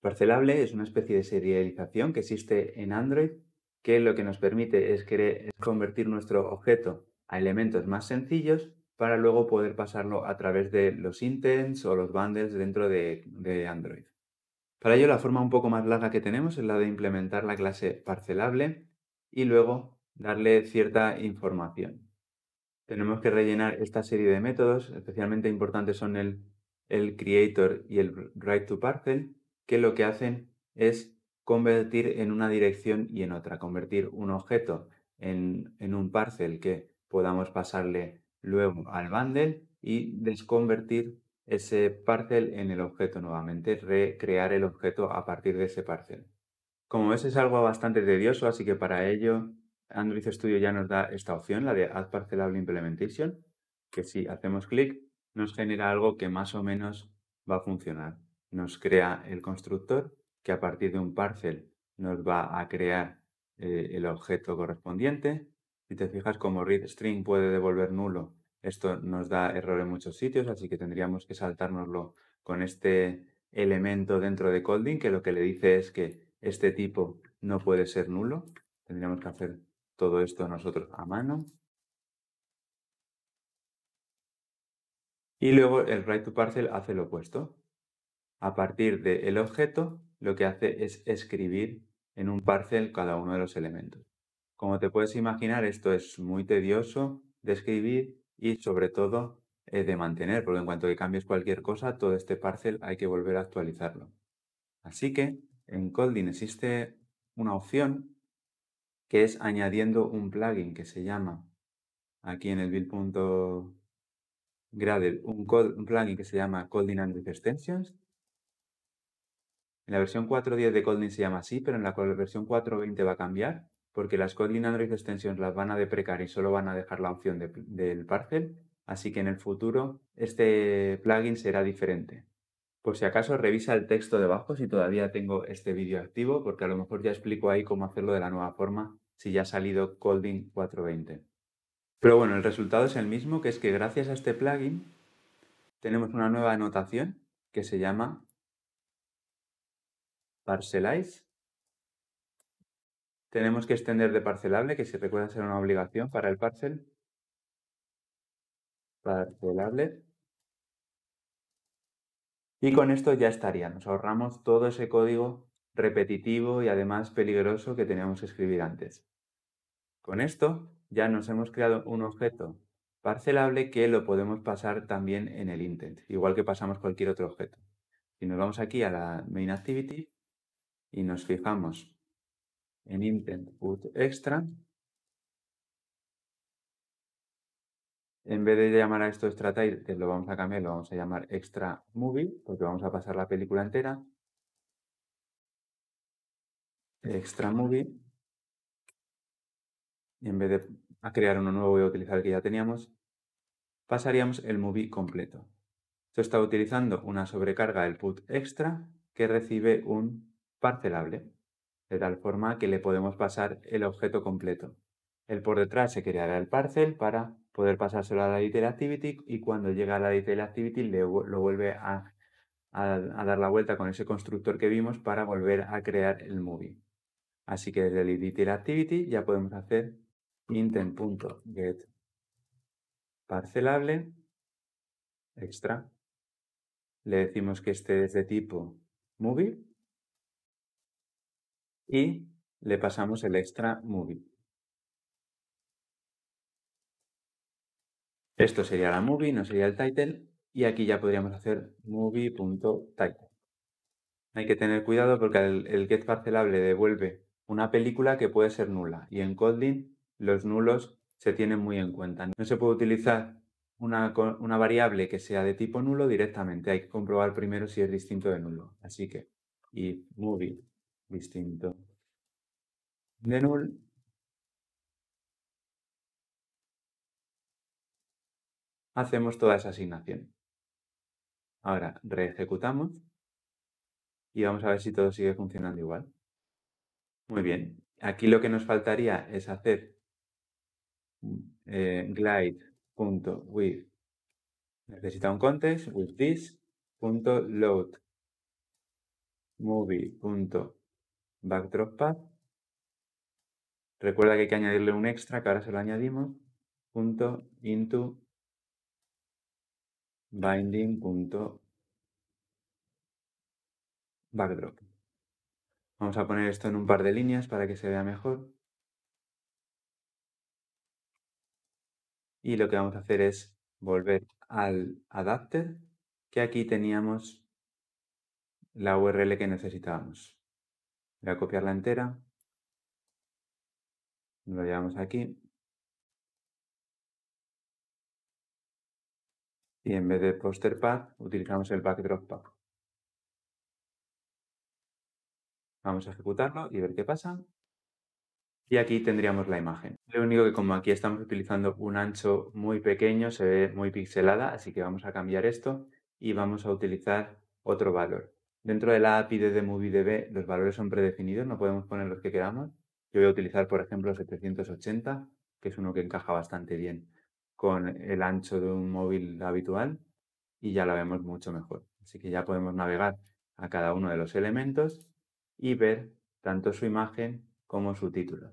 Parcelable es una especie de serialización que existe en Android que lo que nos permite es, convertir nuestro objeto a elementos más sencillos para luego poder pasarlo a través de los intents o los bundles dentro de, Android. Para ello la forma un poco más larga que tenemos es la de implementar la clase parcelable y luego darle cierta información. Tenemos que rellenar esta serie de métodos, especialmente importantes son el, el creator y el write to parcel, que lo que hacen es convertir en una dirección y en otra, convertir un objeto en, un parcel que podamos pasarle luego al bundle y desconvertir ese parcel en el objeto nuevamente, recrear el objeto a partir de ese parcel. Como ves es algo bastante tedioso, así que para ello Android Studio ya nos da esta opción, la de Add Parcelable Implementation, que si hacemos clic nos genera algo que más o menos va a funcionar nos crea el constructor, que a partir de un parcel nos va a crear eh, el objeto correspondiente. Si te fijas, como read puede devolver nulo, esto nos da error en muchos sitios, así que tendríamos que saltárnoslo con este elemento dentro de Colding, que lo que le dice es que este tipo no puede ser nulo. Tendríamos que hacer todo esto nosotros a mano. Y luego el write to parcel hace lo opuesto a partir del objeto, lo que hace es escribir en un parcel cada uno de los elementos. Como te puedes imaginar, esto es muy tedioso de escribir y sobre todo eh, de mantener, porque en cuanto que cambies cualquier cosa, todo este parcel hay que volver a actualizarlo. Así que en Colding existe una opción que es añadiendo un plugin que se llama aquí en el build.gradle un, plugin que se llama Coldin and Extensions en la versión 4.10 de Kotlin se llama así, pero en la versión 4.20 va a cambiar, porque las Kotlin Android Extensions las van a deprecar y solo van a dejar la opción del parcel, así que en el futuro este plugin será diferente. Por si acaso, revisa el texto debajo si todavía tengo este vídeo activo, porque a lo mejor ya explico ahí cómo hacerlo de la nueva forma si ya ha salido Colding 420. Pero bueno, el resultado es el mismo, que es que gracias a este plugin tenemos una nueva anotación que se llama Parcelize. Tenemos que extender de parcelable, que si recuerda ser una obligación para el parcel. Parcelable. Y con esto ya estaría. Nos ahorramos todo ese código repetitivo y además peligroso que teníamos que escribir antes. Con esto ya nos hemos creado un objeto parcelable que lo podemos pasar también en el intent, igual que pasamos cualquier otro objeto. Si nos vamos aquí a la main activity, y nos fijamos en intent put extra, en vez de llamar a esto extra tile, que lo vamos a cambiar, lo vamos a llamar extra movie, porque vamos a pasar la película entera. Extra movie. Y en vez de crear uno nuevo voy a utilizar el que ya teníamos, pasaríamos el movie completo. Esto está utilizando una sobrecarga del put extra que recibe un parcelable, de tal forma que le podemos pasar el objeto completo. El por detrás se creará el parcel para poder pasárselo a la activity y cuando llega a la activity le, lo vuelve a, dar la vuelta con ese constructor que vimos para volver a crear el movie. Así que desde el activity ya podemos hacer Intent.getParcelable parcelable extra. Le decimos que este es de tipo movie y le pasamos el extra movie. Esto sería la movie, no sería el title, y aquí ya podríamos hacer movie.title. Hay que tener cuidado porque el, get parcelable devuelve una película que puede ser nula, y en Kotlin los nulos se tienen muy en cuenta. No se puede utilizar una, una, variable que sea de tipo nulo directamente. Hay que comprobar primero si es distinto de nulo. Así que y movie distinto. De null. Hacemos toda esa asignación. Ahora reejecutamos y vamos a ver si todo sigue funcionando igual. Muy bien. Aquí lo que nos faltaría es hacer eh, glide.with. Necesita un context with this.load punto backdrop path. Recuerda que hay que añadirle un extra, que ahora se lo añadimos, punto into binding backdrop. Vamos a poner esto en un par de líneas para que se vea mejor. Y lo que vamos a hacer es volver al adapter, que aquí teníamos la URL que necesitábamos. Voy a copiarla entera. Lo llevamos aquí. Y en vez de poster utilizamos el backdrop Vamos a ejecutarlo y ver qué pasa. Y aquí tendríamos la imagen. Lo único que como aquí estamos utilizando un ancho muy pequeño, se ve muy pixelada, así que vamos a cambiar esto y vamos a utilizar otro valor. Dentro de la API de MovieDB, los valores son predefinidos, no podemos poner los que queramos. Yo voy a utilizar, por ejemplo, 780, que es uno que encaja bastante bien con el ancho de un móvil habitual y ya la vemos mucho mejor. Así que ya podemos navegar a cada uno de los elementos y ver tanto su imagen como su título.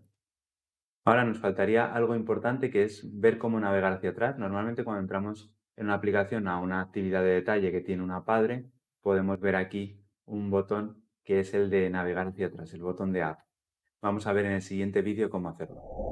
Ahora nos faltaría algo importante que es ver cómo navegar hacia atrás. Normalmente cuando entramos en una aplicación a una actividad de detalle que tiene una padre, podemos ver aquí un botón que es el de navegar hacia atrás, el botón de app. Vamos a ver en el siguiente vídeo cómo hacerlo.